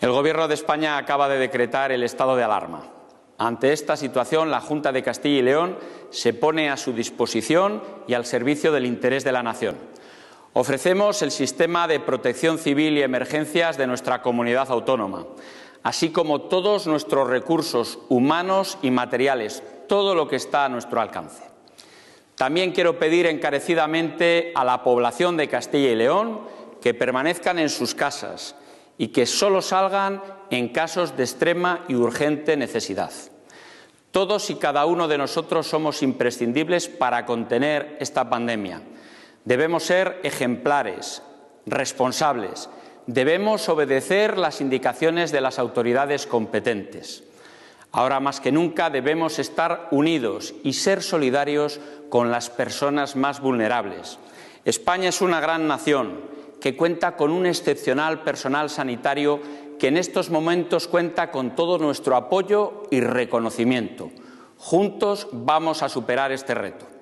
El Gobierno de España acaba de decretar el estado de alarma. Ante esta situación, la Junta de Castilla y León se pone a su disposición y al servicio del interés de la Nación. Ofrecemos el sistema de protección civil y emergencias de nuestra comunidad autónoma, así como todos nuestros recursos humanos y materiales, todo lo que está a nuestro alcance. También quiero pedir encarecidamente a la población de Castilla y León que permanezcan en sus casas y que solo salgan en casos de extrema y urgente necesidad. Todos y cada uno de nosotros somos imprescindibles para contener esta pandemia. Debemos ser ejemplares, responsables, debemos obedecer las indicaciones de las autoridades competentes. Ahora más que nunca debemos estar unidos y ser solidarios con las personas más vulnerables. España es una gran nación que cuenta con un excepcional personal sanitario que en estos momentos cuenta con todo nuestro apoyo y reconocimiento. Juntos vamos a superar este reto.